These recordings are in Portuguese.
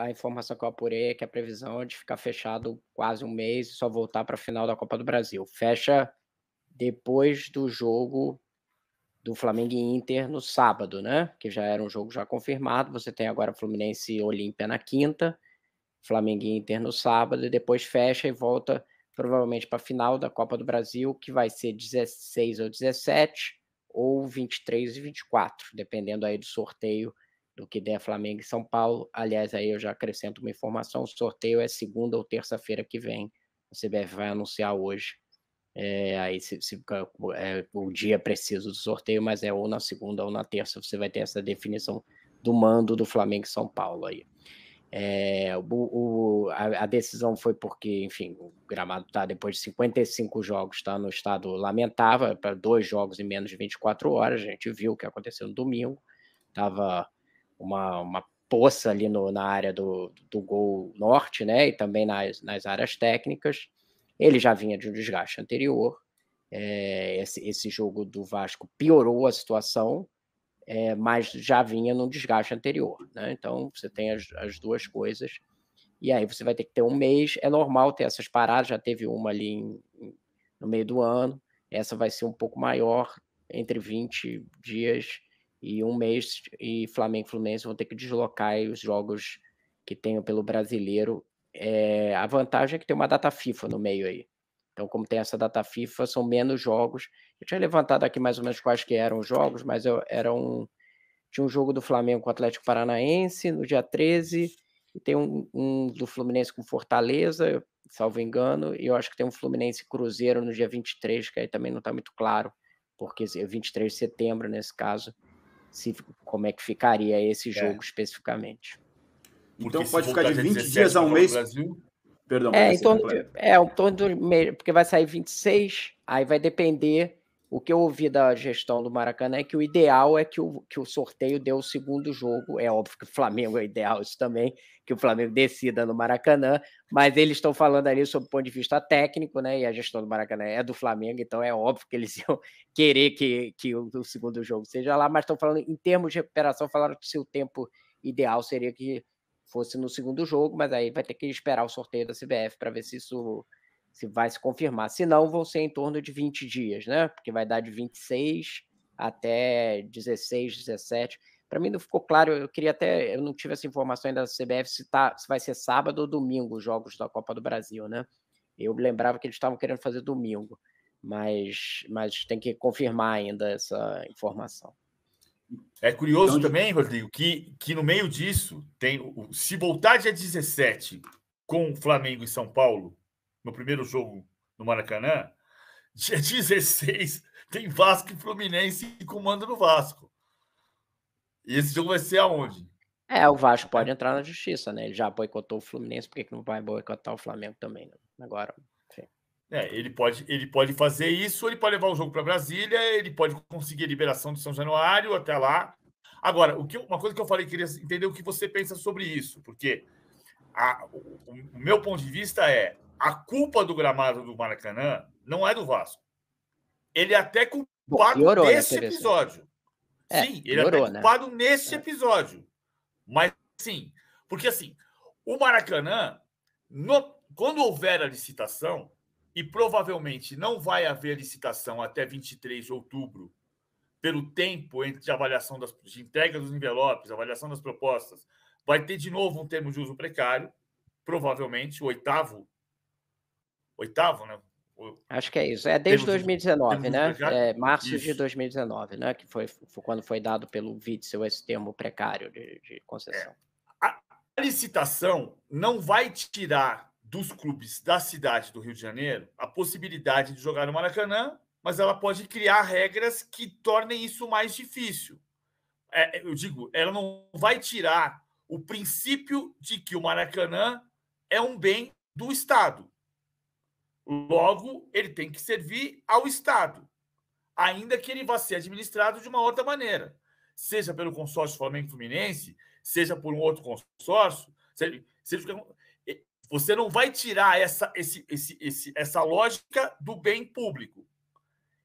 a informação que eu apurei é que a previsão é de ficar fechado quase um mês e só voltar para a final da Copa do Brasil. Fecha depois do jogo do Flamengo e Inter no sábado, né? Que já era um jogo já confirmado. Você tem agora Fluminense e Olímpia na quinta, Flamengo e Inter no sábado, e depois fecha e volta provavelmente para a final da Copa do Brasil, que vai ser 16 ou 17, ou 23 e 24, dependendo aí do sorteio do que der Flamengo e São Paulo. Aliás, aí eu já acrescento uma informação: o sorteio é segunda ou terça-feira que vem. O CBF vai anunciar hoje. É, aí se, se é, é, o dia preciso do sorteio, mas é ou na segunda ou na terça você vai ter essa definição do mando do Flamengo e São Paulo aí. É, o, o, a, a, decisão foi porque, enfim, o gramado está depois de 55 jogos, está no estado lamentável, é para dois jogos em menos de 24 horas. A gente viu o que aconteceu no domingo. Estava uma, uma poça ali no, na área do, do gol norte, né? E também nas, nas áreas técnicas. Ele já vinha de um desgaste anterior. É, esse, esse jogo do Vasco piorou a situação, é, mas já vinha num desgaste anterior. Né? Então você tem as, as duas coisas. E aí você vai ter que ter um mês. É normal ter essas paradas, já teve uma ali em, no meio do ano. Essa vai ser um pouco maior, entre 20 dias e um mês e Flamengo e Fluminense vão ter que deslocar os jogos que tenham pelo brasileiro. É, a vantagem é que tem uma data FIFA no meio aí. Então, como tem essa data FIFA, são menos jogos. Eu tinha levantado aqui mais ou menos quais que eram os jogos, mas eu, era um, tinha um jogo do Flamengo com o Atlético Paranaense no dia 13, e tem um, um do Fluminense com Fortaleza, salvo engano, e eu acho que tem um Fluminense Cruzeiro no dia 23, que aí também não está muito claro, porque é 23 de setembro nesse caso se, como é que ficaria esse é. jogo é. especificamente. Porque então pode ficar de 20 dias a um mês. Perdão, é, em torno de, é, em torno do porque vai sair 26, aí vai depender o que eu ouvi da gestão do Maracanã é que o ideal é que o, que o sorteio dê o segundo jogo. É óbvio que o Flamengo é ideal isso também, que o Flamengo decida no Maracanã, mas eles estão falando ali sob o ponto de vista técnico, né? E a gestão do Maracanã é do Flamengo, então é óbvio que eles iam querer que, que o, o segundo jogo seja lá, mas estão falando em termos de recuperação, falaram que se o tempo ideal seria que fosse no segundo jogo, mas aí vai ter que esperar o sorteio da CBF para ver se isso se vai se confirmar. Se não, vão ser em torno de 20 dias, né? Porque vai dar de 26 até 16, 17. Para mim não ficou claro, eu queria até, eu não tive essa informação ainda da CBF se, tá, se vai ser sábado ou domingo os jogos da Copa do Brasil, né? Eu lembrava que eles estavam querendo fazer domingo, mas, mas tem que confirmar ainda essa informação. É curioso então, também, Rodrigo, que, que no meio disso tem se voltar dia 17 com Flamengo e São Paulo, no primeiro jogo no Maracanã, dia 16 tem Vasco e Fluminense e comando no Vasco. E esse jogo vai ser aonde? É, o Vasco pode entrar na justiça, né? Ele já boicotou o Fluminense, por que, que não vai boicotar o Flamengo também? Né? Agora, enfim. É, ele pode, ele pode fazer isso, ele pode levar o jogo para Brasília, ele pode conseguir a liberação de São Januário até lá. Agora, o que, uma coisa que eu falei, queria entender o que você pensa sobre isso, porque a, o, o meu ponto de vista é a culpa do gramado do Maracanã não é do Vasco. Ele é até culpado né, nesse episódio. É, sim, ele é piorou, até né? culpado né? nesse é. episódio. Mas sim, porque assim, o Maracanã, no, quando houver a licitação, e provavelmente não vai haver licitação até 23 de outubro, pelo tempo entre a avaliação das, de entrega dos envelopes, avaliação das propostas, vai ter de novo um termo de uso precário, provavelmente o oitavo oitavo, né? Acho que é isso. É desde temos, 2019, temos né? É, março isso. de 2019, né? Que foi, foi, quando foi dado pelo Witzel esse termo precário de, de concessão. É. A, a licitação não vai tirar dos clubes da cidade do Rio de Janeiro a possibilidade de jogar no Maracanã, mas ela pode criar regras que tornem isso mais difícil. É, eu digo, ela não vai tirar o princípio de que o Maracanã é um bem do Estado Logo, ele tem que servir ao Estado, ainda que ele vá ser administrado de uma outra maneira, seja pelo consórcio Flamengo Fluminense, seja por um outro consórcio. Seja, você não vai tirar essa, esse, esse, esse, essa lógica do bem público.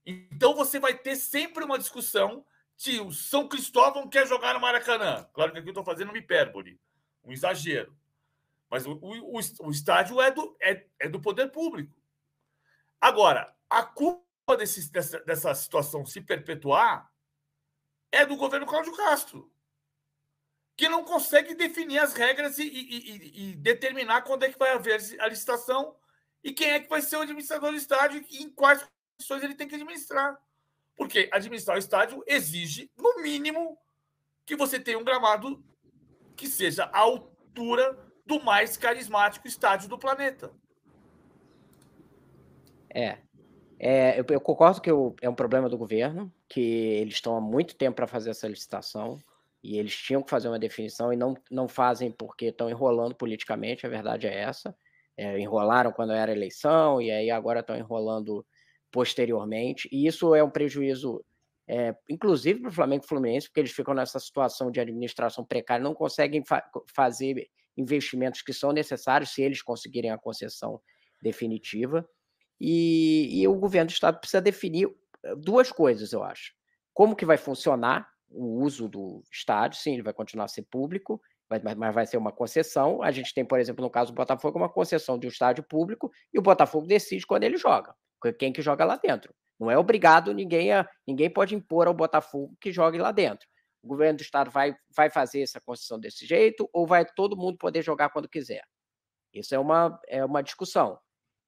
Então você vai ter sempre uma discussão de o São Cristóvão quer jogar no Maracanã. Claro que aqui eu estou fazendo uma hipérbole, um exagero. Mas o, o, o estádio é do, é, é do poder público. Agora, a culpa desse, dessa, dessa situação se perpetuar é do governo Cláudio Castro, que não consegue definir as regras e, e, e, e, determinar quando é que vai haver a licitação e quem é que vai ser o administrador do estádio e em quais condições ele tem que administrar. Porque administrar o estádio exige, no mínimo, que você tenha um gramado que seja à altura do mais carismático estádio do planeta. É. é eu, eu, concordo que eu, é um problema do governo, que eles estão há muito tempo para fazer essa licitação e eles tinham que fazer uma definição e não, não fazem porque estão enrolando politicamente, a verdade é essa. É, enrolaram quando era eleição e aí agora estão enrolando posteriormente. E isso é um prejuízo, é, inclusive para o Flamengo e Fluminense, porque eles ficam nessa situação de administração precária, não conseguem fa fazer investimentos que são necessários se eles conseguirem a concessão definitiva. E, e o governo do Estado precisa definir eh, duas coisas, eu acho. Como que vai funcionar o uso do estádio, sim, ele vai continuar a ser público, mas, mas vai ser uma concessão. A gente tem, por exemplo, no caso do Botafogo, uma concessão de um estádio público e o Botafogo decide quando ele joga, quem que joga lá dentro. Não é obrigado, ninguém, a, ninguém pode impor ao Botafogo que jogue lá dentro. O governo do estado vai, vai fazer essa concessão desse jeito ou vai todo mundo poder jogar quando quiser? Isso é uma, é uma discussão.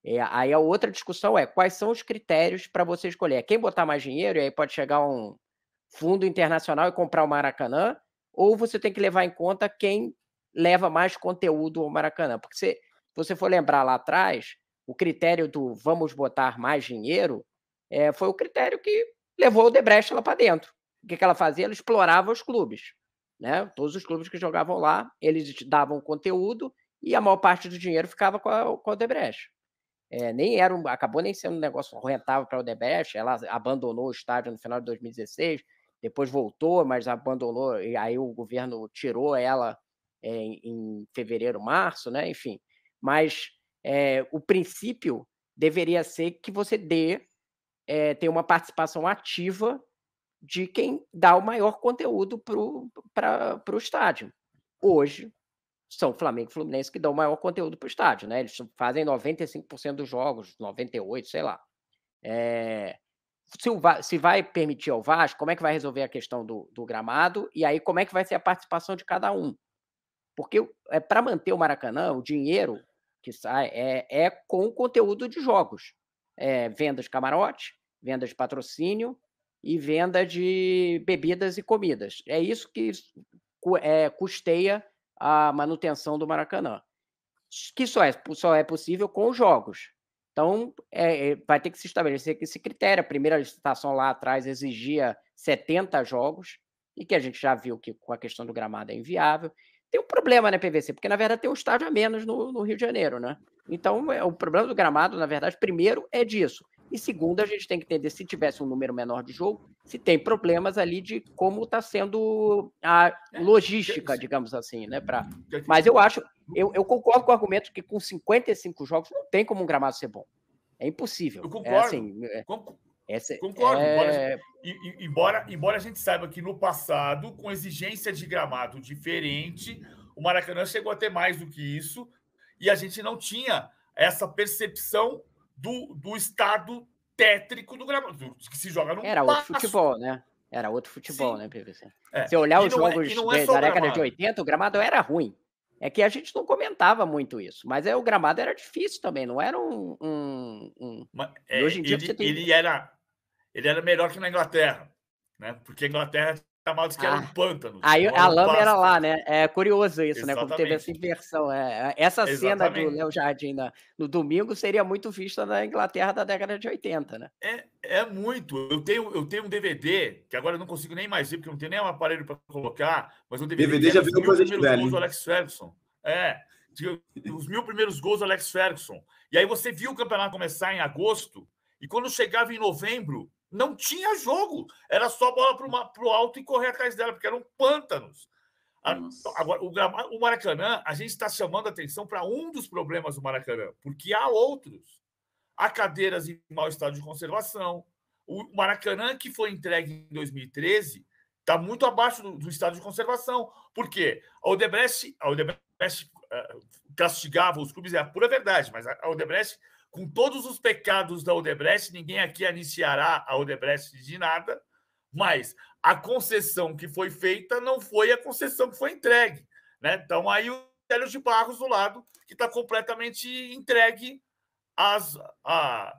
É, aí a outra discussão é quais são os critérios para você escolher. Quem botar mais dinheiro, e aí pode chegar um fundo internacional e comprar o Maracanã, ou você tem que levar em conta quem leva mais conteúdo ao Maracanã. Porque se você for lembrar lá atrás, o critério do vamos botar mais dinheiro é, foi o critério que levou o Debrecht lá para dentro. O que, que ela fazia? Ela explorava os clubes. Né? Todos os clubes que jogavam lá, eles davam conteúdo e a maior parte do dinheiro ficava com, a, com o Debrecht. É, nem era um, acabou nem sendo um negócio rentável para o Odebrecht, ela abandonou o estádio no final de 2016, depois voltou, mas abandonou, e aí o governo tirou ela é, em fevereiro, março, né? enfim. Mas é, o princípio deveria ser que você dê, é, tem uma participação ativa de quem dá o maior conteúdo para o estádio. Hoje, são Flamengo e Fluminense que dão maior conteúdo para o estádio, né? Eles fazem 95% dos jogos, 98%, sei lá. É... Se, o, se, vai permitir ao Vasco, como é que vai resolver a questão do, do gramado? E aí, como é que vai ser a participação de cada um? Porque é, para manter o Maracanã, o dinheiro que sai é, é com o conteúdo de jogos. É, vendas de camarote, vendas de patrocínio e venda de bebidas e comidas. É isso que é, custeia a manutenção do Maracanã, que só é, só é possível com os jogos. Então, é, é vai ter que se estabelecer esse critério. A primeira licitação lá atrás exigia 70 jogos, e que a gente já viu que com a questão do gramado é inviável. Tem um problema, né, PVC? Porque, na verdade, tem um estádio a menos no, no Rio de Janeiro, né? Então, é, o problema do gramado, na verdade, primeiro é disso. E segundo, a gente tem que entender se tivesse um número menor de jogo, se tem problemas ali de como está sendo a é, logística, digamos assim, né? Pra... Mas eu acho, eu, eu concordo com o argumento que com 55 jogos não tem como um gramado ser bom. É impossível. Eu é concordo. É assim, é... Essa, é Concordo. É... Embora, embora, embora a gente saiba que no passado, com exigência de gramado diferente, o Maracanã chegou a ter mais do que isso e a gente não tinha essa percepção do, do estado tétrico do gramado, que se joga no Era passo. outro futebol, né? Era outro futebol, Sim. né, PVC? É. Se olhar os é- jogos é, da década de 80, o gramado era ruim. É que a gente não comentava muito isso, mas é, o gramado era difícil também, não era um. um, um... Mas, é, hoje em dia ele, tem... ele, era, ele era melhor que na Inglaterra, né? Porque a Inglaterra chamados que ah, eram pântanos. Aí a lama era lá, né? É curioso isso, Exatamente. né? Como teve essa inversão. É, é. essa Exatamente. cena do Léo Jardim na, no domingo seria muito vista na Inglaterra da década de 80, né? É, é muito. Eu tenho, eu tenho um DVD, que agora eu não consigo nem mais ver, porque não tenho nem um aparelho para colocar, mas um DVD. DVD já viu coisa de velho. Do Alex Ferguson. É. Os mil primeiros gols do Alex Ferguson. E aí você viu o campeonato começar em agosto, e quando chegava em novembro, não tinha jogo. Era só bola para o alto e correr atrás dela, porque eram pântanos. Agora, o, Maracanã, a gente está chamando atenção para um dos problemas do Maracanã, porque há outros. Há cadeiras em mau estado de conservação. O Maracanã, que foi entregue em 2013, está muito abaixo do, do, estado de conservação. Por quê? A Odebrecht, a Odebrecht eh, castigava os clubes, é a pura verdade, mas a Odebrecht com todos os pecados da Odebrecht, ninguém aqui anunciará a Odebrecht de nada, mas a concessão que foi feita não foi a concessão que foi entregue. Né? Então, aí o Hélio de Barros do lado, que está completamente entregue às, à,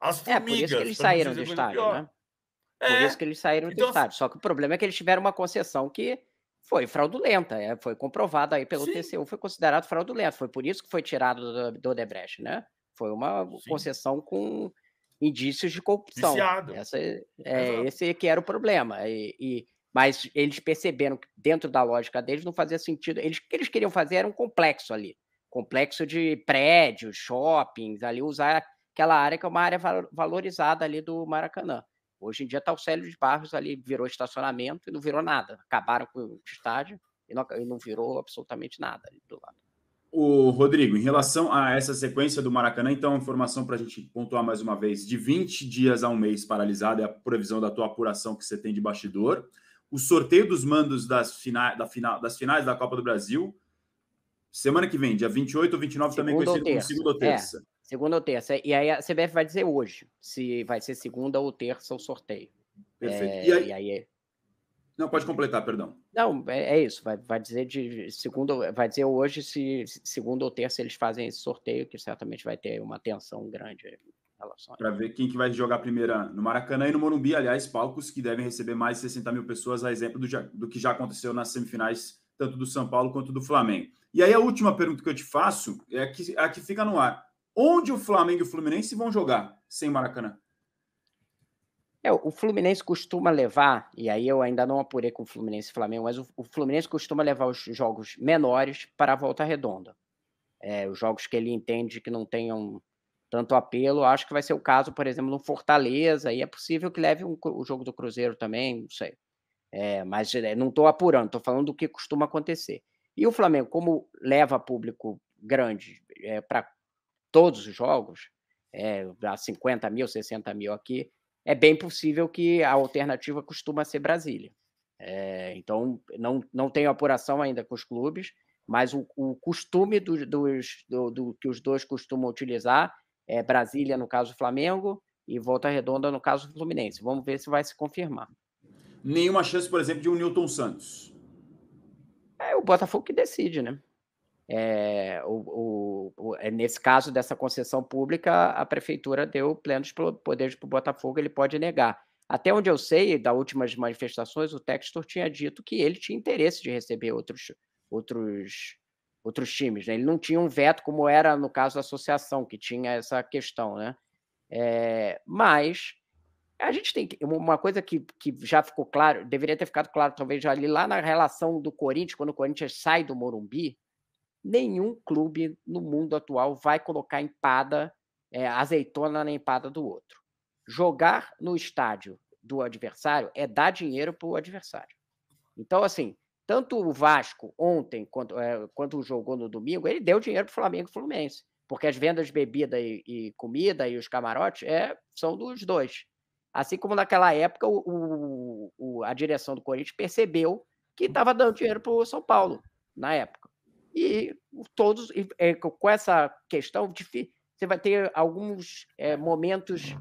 às formigas. É, por isso que eles saíram do estádio, né? Por é, isso que eles saíram então, do assim estádio. Só que o problema é que eles tiveram uma concessão que foi fraudulenta, é, foi comprovado aí pelo sim. TCU, foi considerado fraudulento. Foi por isso que foi tirado do, do Odebrecht, né? Foi uma Sim. concessão com indícios de corrupção. Viciado. Essa, é, é esse que era o problema. E, e, mas eles perceberam que dentro da lógica deles não fazia sentido. Eles, o que eles queriam fazer era um complexo ali. Complexo de prédios, shoppings, ali usar aquela área que é uma área valorizada ali do Maracanã. Hoje em dia está o Célio de Barros ali, virou estacionamento e não virou nada. Acabaram com o estádio e não, e não virou absolutamente nada ali do lado. O Rodrigo, em relação a essa sequência do Maracanã, então, informação para a gente pontuar mais uma vez: de 20 dias a um mês paralisado é a previsão da tua apuração que você tem de bastidor. O sorteio dos mandos das, fina, da final, das finais da Copa do Brasil, semana que vem, dia 28 ou 29, segunda também conhecido como segunda ou é, terça. É, segunda ou terça. E aí a CBF vai dizer hoje se vai ser segunda ou terça o sorteio. Perfeito. É, e aí, e aí é não, pode completar, perdão. Não, é, é isso. Vai, vai, dizer de segundo, vai dizer hoje se segundo ou terça eles fazem esse sorteio, que certamente vai ter uma tensão grande em relação Para ver quem que vai jogar primeira no Maracanã e no Morumbi, aliás, palcos que devem receber mais de 60 mil pessoas, a exemplo do, do que já aconteceu nas semifinais, tanto do São Paulo quanto do Flamengo. E aí a última pergunta que eu te faço é a que, a que fica no ar. Onde o Flamengo e o Fluminense vão jogar sem Maracanã? É, o Fluminense costuma levar, e aí eu ainda não apurei com o Fluminense e Flamengo, mas o, o Fluminense costuma levar os jogos menores para a volta redonda. É, os jogos que ele entende que não tenham tanto apelo, acho que vai ser o caso, por exemplo, no Fortaleza, e é possível que leve um, o jogo do Cruzeiro também, não sei. É, mas é, não estou apurando, estou falando do que costuma acontecer. E o Flamengo, como leva público grande é, para todos os jogos, é, 50 mil, 60 mil aqui, é bem possível que a alternativa costuma ser Brasília. É, então, não, não tenho apuração ainda com os clubes, mas o, o costume do, dos, do, do, que os dois costumam utilizar é Brasília, no caso Flamengo, e Volta Redonda, no caso Fluminense. Vamos ver se vai se confirmar. Nenhuma chance, por exemplo, de um Newton Santos. É o Botafogo que decide, né? É, o, o, é, nesse caso dessa concessão pública, a prefeitura deu plenos poderes para o Botafogo, ele pode negar. Até onde eu sei, das últimas manifestações, o Textor tinha dito que ele tinha interesse de receber outros, outros, outros times. Né? Ele não tinha um veto, como era no caso da associação, que tinha essa questão. Né? É, mas a gente tem uma coisa que, que já ficou claro, deveria ter ficado claro talvez ali lá na relação do Corinthians, quando o Corinthians sai do Morumbi, nenhum clube no mundo atual vai colocar empada, é, azeitona na empada do outro. Jogar no estádio do adversário é dar dinheiro para o adversário. Então, assim, tanto o Vasco ontem, quanto é, eh, quando jogou no domingo, ele deu dinheiro para o Flamengo e Fluminense, porque as vendas de bebida e, e comida e os camarotes é, são dos dois. Assim como naquela época o, o, a direção do Corinthians percebeu que estava hum. dando dinheiro para o São Paulo, na época. E todos, e, eh, com essa questão, você vai ter alguns é, momentos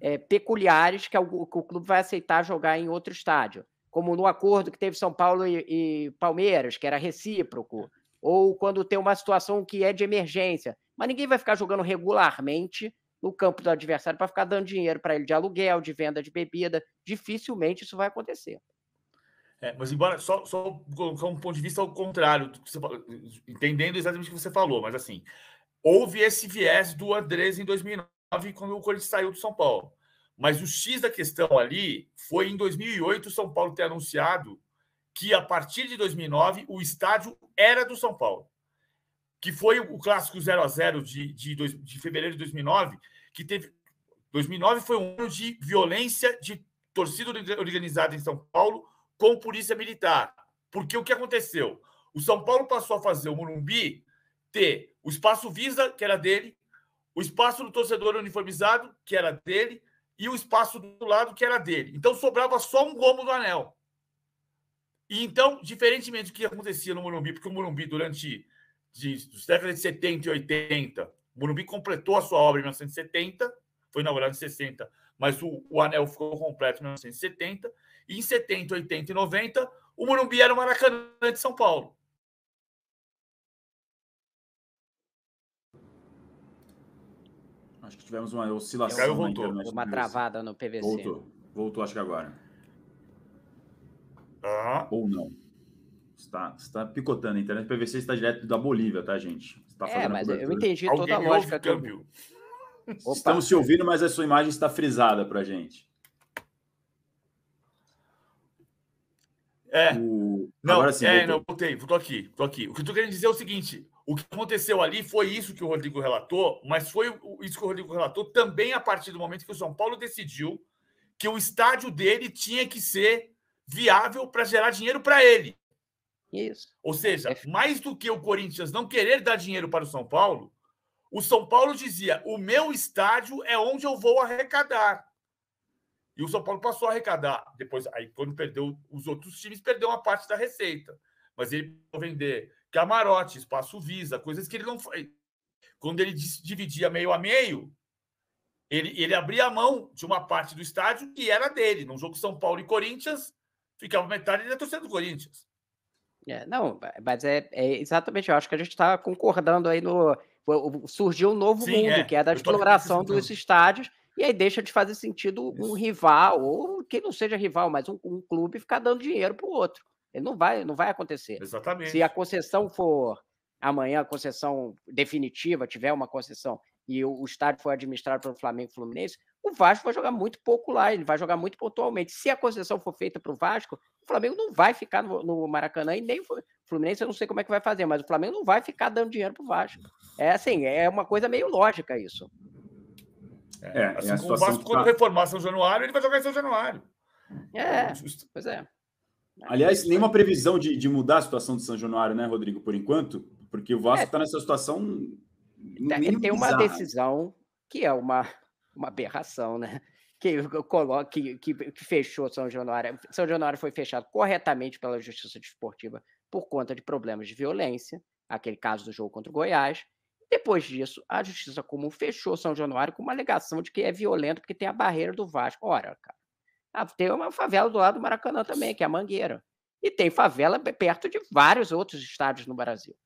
é, peculiares que, o, que o clube vai aceitar jogar em outro estádio, como no acordo que teve São Paulo e, e Palmeiras, que era recíproco, ou quando tem uma situação que é de emergência. Mas ninguém vai ficar jogando regularmente no campo do adversário para ficar dando dinheiro para ele de aluguel, de venda de bebida. Dificilmente isso vai acontecer. É, mas embora só, só colocar um ponto de vista ao contrário, você, entendendo exatamente o que você falou, mas assim, houve esse viés do Andrés em 2009, quando o Corinthians saiu do São Paulo. Mas o X da questão ali foi em 2008 o São Paulo ter anunciado que a partir de 2009 o estádio era do São Paulo. Que foi o clássico 0 a 0 de, de, de fevereiro de 2009, que teve 2009 foi um ano de violência de torcida organizada em São Paulo com polícia militar. Porque o que aconteceu? O São Paulo passou a fazer o Morumbi ter o espaço Visa, que era dele, o espaço do torcedor uniformizado, que era dele, e o espaço do lado, que era dele. Então sobrava só um gomo do anel. E então, diferentemente do que acontecia no Morumbi, porque o Morumbi, durante os séculos de 70 e 80, o Morumbi completou a sua obra em 1970, foi inaugurado em 60, mas o, o anel ficou completo em 1970. E em 70, 80 e 90, o Morumbi era o Maracanã de São Paulo. Acho que tivemos uma oscilação. Caiu, voltou. Uma travada no PVC. Voltou. Voltou, acho que agora. Ah. Ou não. Está, está picotando. A internet O PVC está direto da Bolívia, tá, gente? Está é, mas eu entendi toda Alguém a lógica. Câmbio. Estamos se ouvindo, mas a sua imagem está frisada para gente. É. O... Não, Agora sim, é, voltou. não, voltei, tô aqui, tô aqui. O que eu tô querendo dizer é o seguinte: o que aconteceu ali foi isso que o Rodrigo relatou, mas foi isso que o Rodrigo relatou também a partir do momento que o São Paulo decidiu que o estádio dele tinha que ser viável para gerar dinheiro para ele. Isso. Ou seja, é. mais do que o Corinthians não querer dar dinheiro para o São Paulo, o São Paulo dizia: o meu estádio é onde eu vou arrecadar. E o São Paulo passou a arrecadar. Depois, aí quando perdeu os outros times, perdeu uma parte da receita. Mas ele pode vender camarote, espaço Visa, coisas que ele não foi. Quando ele dividia meio a meio, ele, ele abria a mão de uma parte do estádio que era dele. Num jogo São Paulo e Corinthians, ficava metade da torcida do Corinthians. É, não, mas é, é, exatamente, eu acho que a gente está concordando aí no. Surgiu um novo Sim, mundo, é. que é da exploração dos estádios e aí deixa de fazer sentido um rival, ou que não seja rival, mas um, um clube ficar dando dinheiro para o outro. Ele não vai, não vai acontecer. Exatamente. Se a concessão for amanhã, a concessão definitiva, tiver uma concessão, e o, o estádio for administrado pelo Flamengo e Fluminense, o Vasco vai jogar muito pouco lá, ele vai jogar muito pontualmente. Se a concessão for feita para o Vasco, o Flamengo não vai ficar no, no, Maracanã e nem o Fluminense, eu não sei como é que vai fazer, mas o Flamengo não vai ficar dando dinheiro para o Vasco. Uhum. É assim, é uma coisa meio lógica isso. É, é, assim é como o Vasco, quando tá... reformar São Januário, ele vai jogar em São Januário. É, é Justo. pois é. é Aliás, nenhuma previsão de, de mudar a situação de São Januário, né, Rodrigo, por enquanto? Porque o Vasco está é. Tá nessa situação. Ele tem uma decisão que é uma, uma aberração, né? Que, que, que, que fechou São Januário. São Januário foi fechado corretamente pela Justiça Desportiva por conta de problemas de violência, aquele caso do jogo contra o Goiás, depois disso, a Justiça Comum fechou São Januário com uma alegação de que é violento porque tem a barreira do Vasco. Ora, cara, ah, tem uma favela do lado do Maracanã também, que é a Mangueira. E tem favela perto de vários outros estádios no Brasil.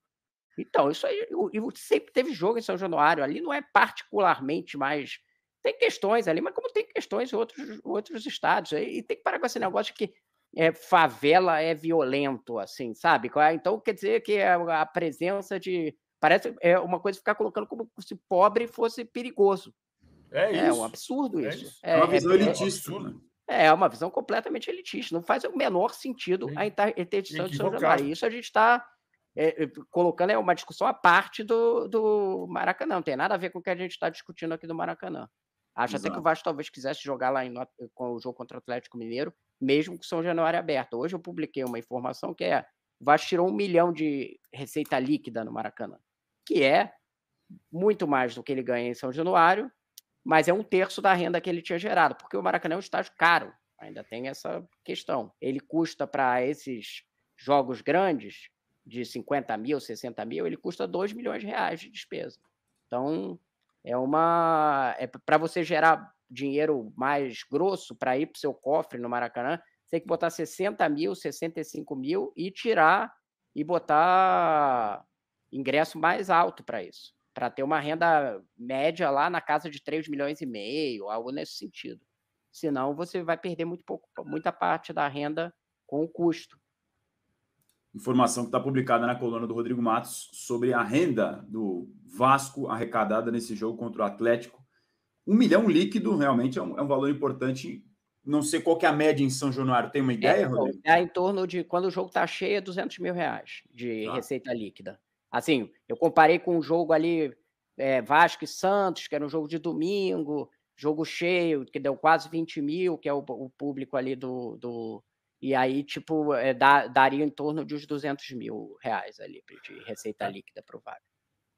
Então, isso aí sempre teve jogo em São Januário. Ali não é particularmente mais. Tem questões ali, mas como tem questões em outros, outros estados. E tem que parar com esse negócio de que é, favela é violento, assim, sabe? É? Então, quer dizer que é a presença de Parece é uma coisa ficar colocando como se pobre fosse perigoso. É, é, é isso. É um absurdo isso. É, isso. é uma é visão é, elitista. Né? É, é uma visão completamente elitista. Não faz o menor sentido a interdição de São José Isso a gente está é, colocando é uma discussão à parte do, do Maracanã. Não tem nada a ver com o que a gente está discutindo aqui do Maracanã. Acho Exato. até que o Vasco talvez quisesse jogar lá em, com o jogo contra o Atlético Mineiro, mesmo com São Januário aberto. Hoje eu publiquei uma informação que é o Vasco tirou um milhão de receita líquida no Maracanã que é muito mais do que ele ganha em São Januário, mas é um terço da renda que ele tinha gerado, porque o Maracanã é um estádio caro, ainda tem essa questão. Ele custa para esses jogos grandes, de 50 mil, 60 mil, ele custa 2 milhões de reais de despesa. Então, é uma. É para você gerar dinheiro mais grosso para ir para o seu cofre no Maracanã, você tem que botar 60 mil, 65 mil e tirar e botar ingresso mais alto para isso, para ter uma renda média lá na casa de 3 milhões e meio, algo nesse sentido. Senão você vai perder muito pouco, muita parte da renda com o custo. Informação que está publicada na coluna do Rodrigo Matos sobre a renda do Vasco arrecadada nesse jogo contra o Atlético. Um milhão líquido realmente é um, é um valor importante não sei qual que é a média em São Januário. Tem uma é, ideia, é, Rodrigo? É em torno de, quando o jogo está cheio, é 200 mil reais de ah. receita líquida. Assim, eu comparei com um jogo ali, é, Vasco e Santos, que era um jogo de domingo, jogo cheio, que deu quase 20 mil, que é o, o público ali do, do. E aí, tipo, é, dá, daria em torno de uns 200 mil reais ali, de receita é. líquida provável.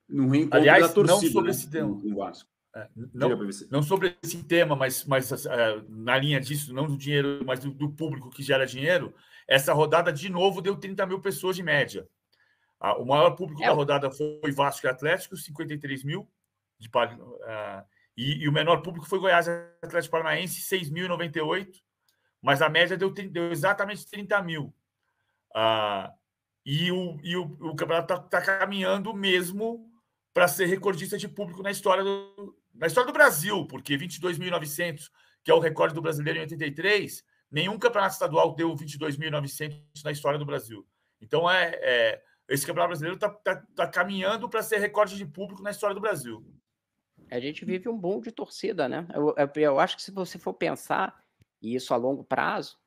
No Aliás, da torcida, não sobre né? esse tema. No Vasco. É, não, não, sobre esse tema, mas, mas uh, na linha disso, não do dinheiro, mas do, do, público que gera dinheiro, essa rodada de novo deu 30 mil pessoas de média. Ah, o maior público é. da rodada foi Vasco e Atlético, 53 mil. De, ah, e, e, o menor público foi Goiás e Atlético Paranaense, 6.098. Mas a média deu, deu exatamente 30 mil. Ah, e o, e o, o campeonato está tá caminhando mesmo para ser recordista de público na história do, na história do Brasil, porque 22.900, que é o recorde do brasileiro em 83, nenhum campeonato estadual deu 22.900 na história do Brasil. Então é, é esse Campeonato Brasileiro está tá, tá caminhando para ser recorde de público na história do Brasil. A gente vive um boom de torcida, né? Eu, eu, eu acho que se você for pensar, e isso a longo prazo,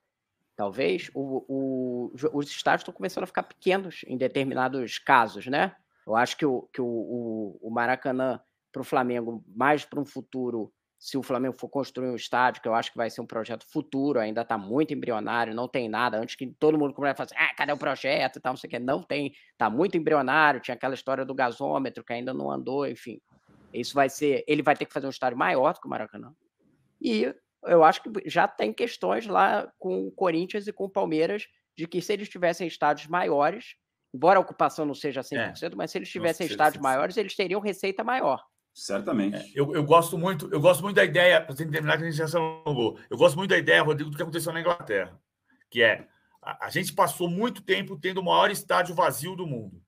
talvez, o, o, os estádios estão começando a ficar pequenos em determinados casos, né? Eu acho que o, que o, o, o Maracanã para o Flamengo, mais para um futuro se o Flamengo for construir um estádio, que eu acho que vai ser um projeto futuro, ainda está muito embrionário, não tem nada. Antes que todo mundo comece a falar assim, ah, cadê o projeto e tal, não sei o que. Não tem, está muito embrionário. Tinha aquela história do gasômetro que ainda não andou, enfim. Isso vai ser. Ele vai ter que fazer um estádio maior do que o Maracanã. E eu acho que já tem questões lá com o Corinthians e com o Palmeiras de que se eles tivessem estádios maiores, embora a ocupação não seja 100%, é. mas se eles tivessem Nossa, estádios maiores, eles teriam receita maior. Certamente. É, eu, eu, gosto muito, eu gosto muito da ideia, para terminar que a gente já se alongou. Eu gosto muito da ideia, Rodrigo, do que aconteceu na Inglaterra, que é a, a gente passou muito tempo tendo o maior estádio vazio do mundo.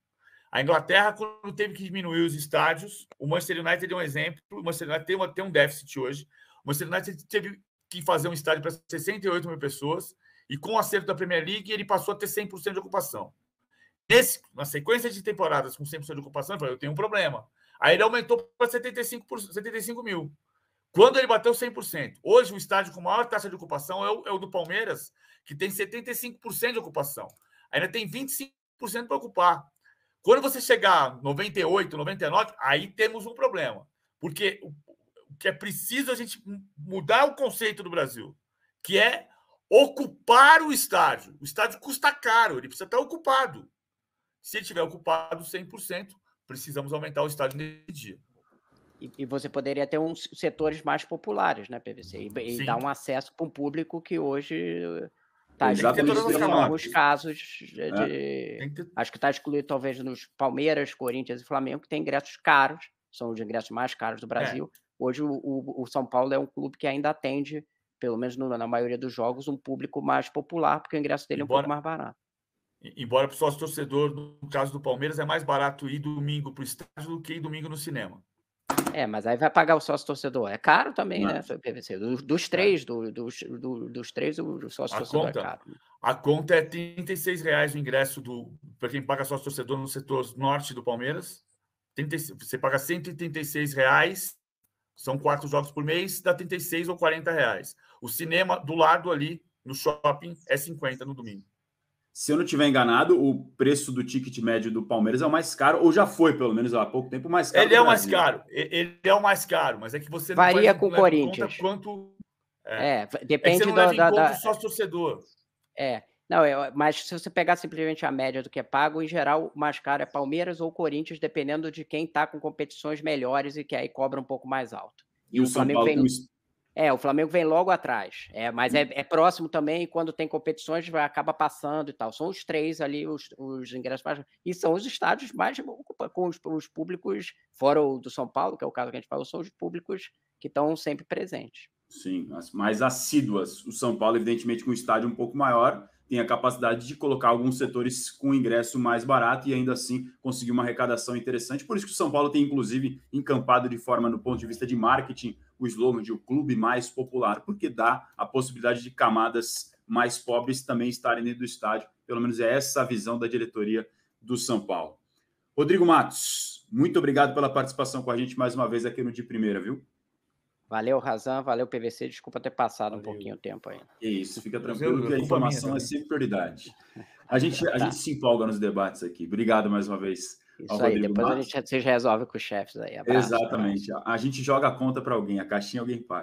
A Inglaterra, quando teve que diminuir os estádios, o Manchester United é um exemplo. O Manchester United tem, uma, tem um déficit hoje. O Manchester United teve que fazer um estádio para 68 mil pessoas e com o acerto da Premier League ele passou a ter 100% de ocupação. Nesse, na sequência de temporadas com 100% de ocupação, ele falou, eu tenho um problema. Aí ele aumentou para 75, 75 mil. Quando ele bateu 100%. Hoje, o estádio com maior taxa de ocupação é o, é o do Palmeiras, que tem 75% de ocupação. Ainda tem 25% para ocupar. Quando você chegar 98, 99, aí temos um problema. Porque o que é preciso a gente mudar o conceito do Brasil, que é ocupar o estádio. O estádio custa caro, ele precisa estar tá ocupado. Se ele estiver ocupado 100%, precisamos aumentar o estádio nesse dia. E, e você poderia ter uns setores mais populares, né, PVC? E, e dar um acesso para um público que hoje está excluído em alguns casos. De... É. Ter... Acho que está excluído, talvez, nos Palmeiras, Corinthians e Flamengo, que tem ingressos caros, são os ingressos mais caros do é. Brasil. É. Hoje, o, o, o, São Paulo é um clube que ainda atende, pelo menos no, na maioria dos jogos, um público mais popular, porque o ingresso dele é um pouco mais barato. Embora para o sócio torcedor, no caso do Palmeiras, é mais barato ir domingo para o estádio do que ir domingo no cinema. É, mas aí vai pagar o sócio torcedor. É caro também, né? mas... né? Dos, dos três, é. do, dos, do, dos três, o sócio torcedor é conta, é caro. A conta é R$ reais o ingresso do para quem paga sócio torcedor no setor norte do Palmeiras. 30, você paga R$ reais, são quatro jogos por mês, dá 36 ou 40 reais. O cinema do lado ali, no shopping, é 50 no domingo. Se eu não tiver enganado, o preço do ticket médio do Palmeiras é o mais caro, ou já foi, pelo menos há pouco tempo, mais caro. Ele é o mais caro, ele é o mais caro, mas é que você Varia com o Corinthians. Quanto, é, é, é depende é não da, da, da... só torcedor. É. Não, eu, é, mas se você pegar simplesmente a média do que é pago, em geral, o mais caro é Palmeiras ou Corinthians, dependendo de quem está com competições melhores e que aí cobra um pouco mais alto. E, e o, o São Paulo tem... É, o Flamengo vem logo atrás. É, mas é, hum. é próximo também, e quando tem competições, vai, acaba passando e tal. São os três ali, os, os ingressos mais. E são os estádios mais com os, os, públicos, fora o do São Paulo, que é o caso que a gente falou, são os públicos que estão sempre presentes. Sim, as mais assíduas. O São Paulo, evidentemente, com um estádio um pouco maior, tem a capacidade de colocar alguns setores com ingresso mais barato e ainda assim conseguir uma arrecadação interessante. Por isso que o São Paulo tem, inclusive, encampado de forma, no ponto de vista de marketing, o slogan de o clube mais popular, porque dá a possibilidade de camadas mais pobres também estarem dentro do estádio. Pelo menos é essa a visão da diretoria do São Paulo. Rodrigo Matos, muito obrigado pela participação com a gente mais uma vez aqui no De Primeira, viu? Valeu, Razan, valeu, PVC. Desculpa ter passado valeu. um pouquinho o tempo ainda. É isso, fica tranquilo que a informação é sempre prioridade. A gente, a tá. gente se empolga nos debates aqui. Obrigado mais uma vez isso aí, Rodrigo depois Matos. a gente, resolve com os chefes aí. Abraço, Exatamente. Abraço. A gente joga a conta para alguém, a caixinha alguém paga.